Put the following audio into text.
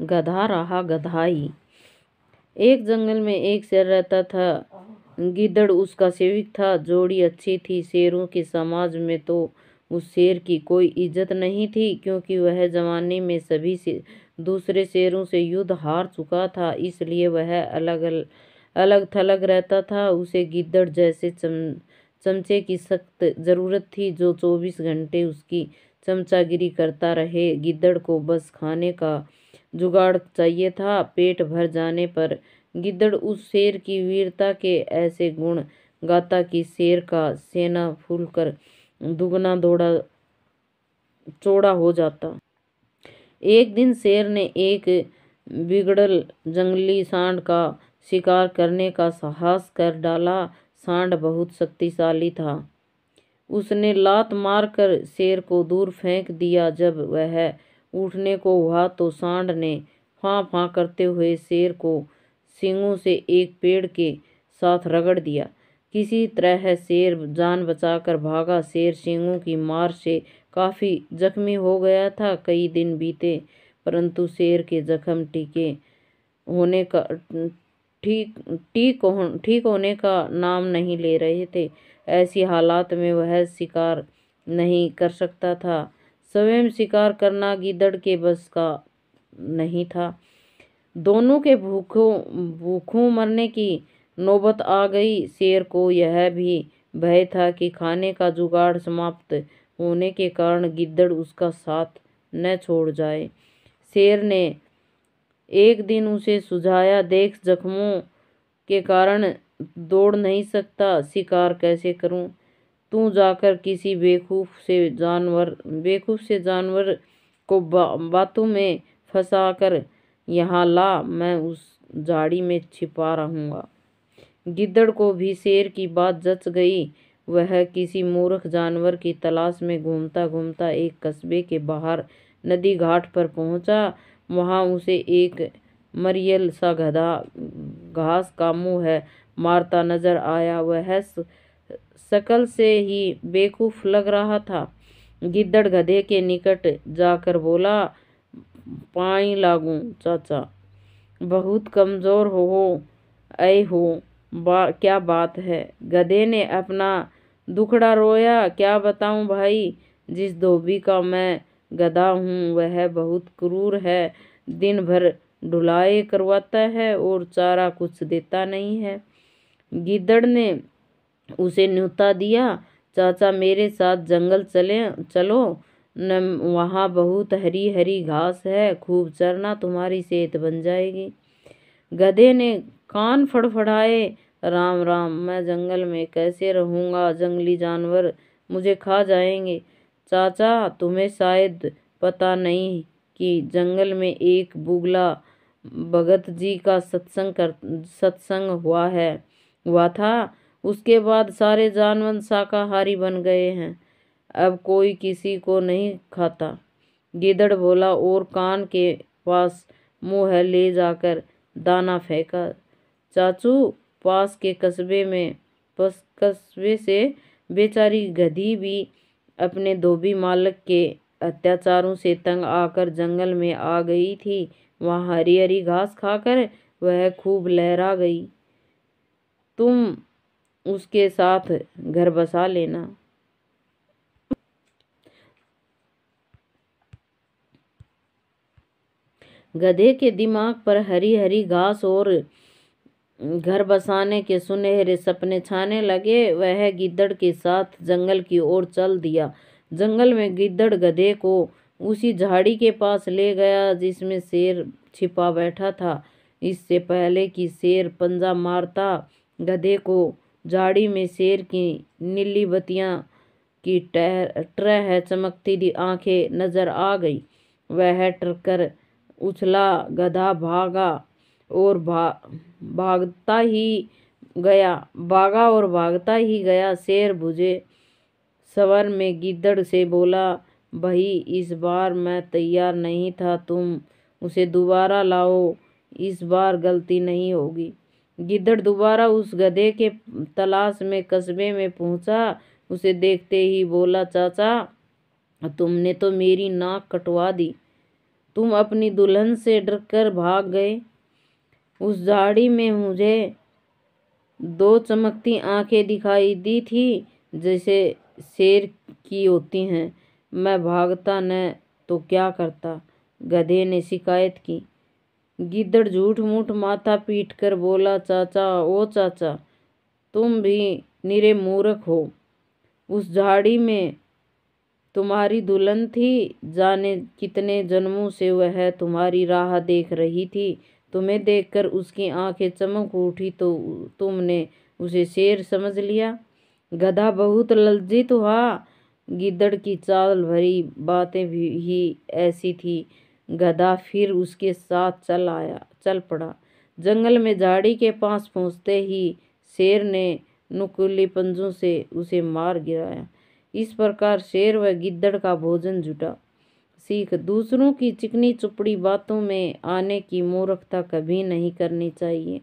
गधा रहा गधाई एक जंगल में एक शेर रहता था गिदड़ उसका सेविक था जोड़ी अच्छी थी शेरों के समाज में तो उस शेर की कोई इज्जत नहीं थी क्योंकि वह जमाने में सभी से दूसरे शेरों से युद्ध हार चुका था इसलिए वह अलग अलग थलग रहता था उसे गिद्दड़ जैसे चम चमचे की सख्त ज़रूरत थी जो चौबीस घंटे उसकी चमचागिरी करता रहे गिद्दड़ को बस खाने का जुगाड़ चाहिए था पेट भर जाने पर गिदड़ उस शेर की वीरता के ऐसे गुण गाता कि शेर का सेना फूल कर दुगना दौड़ा चौड़ा हो जाता एक दिन शेर ने एक बिगड़ल जंगली सांड का शिकार करने का साहस कर डाला सांड बहुत शक्तिशाली था उसने लात मारकर शेर को दूर फेंक दिया जब वह उठने को हुआ तो सांड ने फां फां करते हुए शेर को सिंगों से एक पेड़ के साथ रगड़ दिया किसी तरह शेर जान बचाकर भागा शेर सिंगों की मार से काफ़ी जख्मी हो गया था कई दिन बीते परंतु शेर के जख्म टीके होने का ठीक ठीक हो ठीक होने का नाम नहीं ले रहे थे ऐसी हालात में वह शिकार नहीं कर सकता था स्वयं शिकार करना गिदड़ के बस का नहीं था दोनों के भूखों भूखों मरने की नौबत आ गई शेर को यह भी भय था कि खाने का जुगाड़ समाप्त होने के कारण गिद्दड़ उसका साथ न छोड़ जाए शेर ने एक दिन उसे सुझाया देख जख्मों के कारण दौड़ नहीं सकता शिकार कैसे करूं तू जाकर किसी बेवकूफ़ से जानवर बेवकूफ़ से जानवर को बा, बातों में फंसा कर यहाँ ला मैं उस झाड़ी में छिपा रहूँगा गिद्दड़ को भी शेर की बात जच गई वह किसी मूर्ख जानवर की तलाश में घूमता घूमता एक कस्बे के बाहर नदी घाट पर पहुंचा वहां उसे एक मरियल सा गधा घास का मुँह है मारता नजर आया वह शकल से ही बेवकूफ़ लग रहा था गिद्दड़ गधे के निकट जाकर बोला पाई लागू चाचा बहुत कमज़ोर हो ऐ हो बा क्या बात है गधे ने अपना दुखड़ा रोया क्या बताऊं भाई जिस धोबी का मैं गधा हूँ वह बहुत क्रूर है दिन भर ढुलाए करवाता है और चारा कुछ देता नहीं है गिद्दड़ ने उसे न्योता दिया चाचा मेरे साथ जंगल चले चलो न वहाँ बहुत हरी हरी घास है खूब चरना तुम्हारी सेहत बन जाएगी गधे ने कान फड़फड़ाए राम राम मैं जंगल में कैसे रहूँगा जंगली जानवर मुझे खा जाएंगे चाचा तुम्हें शायद पता नहीं कि जंगल में एक बुगला भगत जी का सत्संग कर सत्संग हुआ है हुआ था उसके बाद सारे जानवर शाकाहारी बन गए हैं अब कोई किसी को नहीं खाता गिदड़ बोला और कान के पास मुँह ले जाकर दाना फेंका चाचू पास के कस्बे में पस कस्बे से बेचारी गधी भी अपने धोबी मालक के अत्याचारों से तंग आकर जंगल में आ गई थी वहाँ हरी हरी घास खाकर वह खूब लहरा गई तुम उसके साथ घर बसा लेना गधे के दिमाग पर हरी हरी घास और घर बसाने के सुनहरे सपने छाने लगे वह गिद्दड़ के साथ जंगल की ओर चल दिया जंगल में गिद्दड़ गधे को उसी झाड़ी के पास ले गया जिसमें शेर छिपा बैठा था इससे पहले कि शेर पंजा मारता गधे को झाड़ी में शेर की नीली बतियाँ की टह ट्रह चमकती आंखें नजर आ गई वह टरकर उछला गधा भागा और भा भागता ही गया भागा और भागता ही गया शेर बुझे सवर में गिद्धड़ से बोला भाई इस बार मैं तैयार नहीं था तुम उसे दोबारा लाओ इस बार गलती नहीं होगी गिदड़ दोबारा उस गधे के तलाश में कस्बे में पहुंचा उसे देखते ही बोला चाचा तुमने तो मेरी नाक कटवा दी तुम अपनी दुल्हन से डरकर भाग गए उस झाड़ी में मुझे दो चमकती आंखें दिखाई दी थी जैसे शेर की होती हैं मैं भागता न तो क्या करता गधे ने शिकायत की गिद्धड़ झूठ मूठ माथा पीट कर बोला चाचा ओ चाचा तुम भी निरे मूर्ख हो उस झाड़ी में तुम्हारी दुल्हन थी जाने कितने जन्मों से वह तुम्हारी राह देख रही थी तुम्हें देखकर उसकी आंखें चमक उठी तो तुमने उसे शेर समझ लिया गधा बहुत लज्जित हुआ गिद्धड़ की चाल भरी बातें भी ही ऐसी थी गधा फिर उसके साथ चल आया चल पड़ा जंगल में झाड़ी के पास पहुंचते ही शेर ने नुकुली पंजों से उसे मार गिराया इस प्रकार शेर व गिद्दड़ का भोजन जुटा सीख दूसरों की चिकनी चुपड़ी बातों में आने की मूर्खता कभी नहीं करनी चाहिए